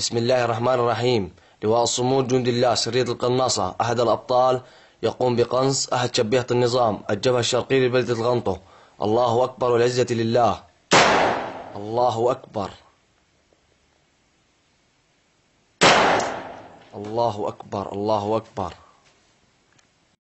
بسم الله الرحمن الرحيم لواء الصمود جند الله سرية القناصة أحد الأبطال يقوم بقنص أحد شبيهة النظام الجبهة الشرقية لبلدة الغنطة الله أكبر والعزة لله الله أكبر الله أكبر الله أكبر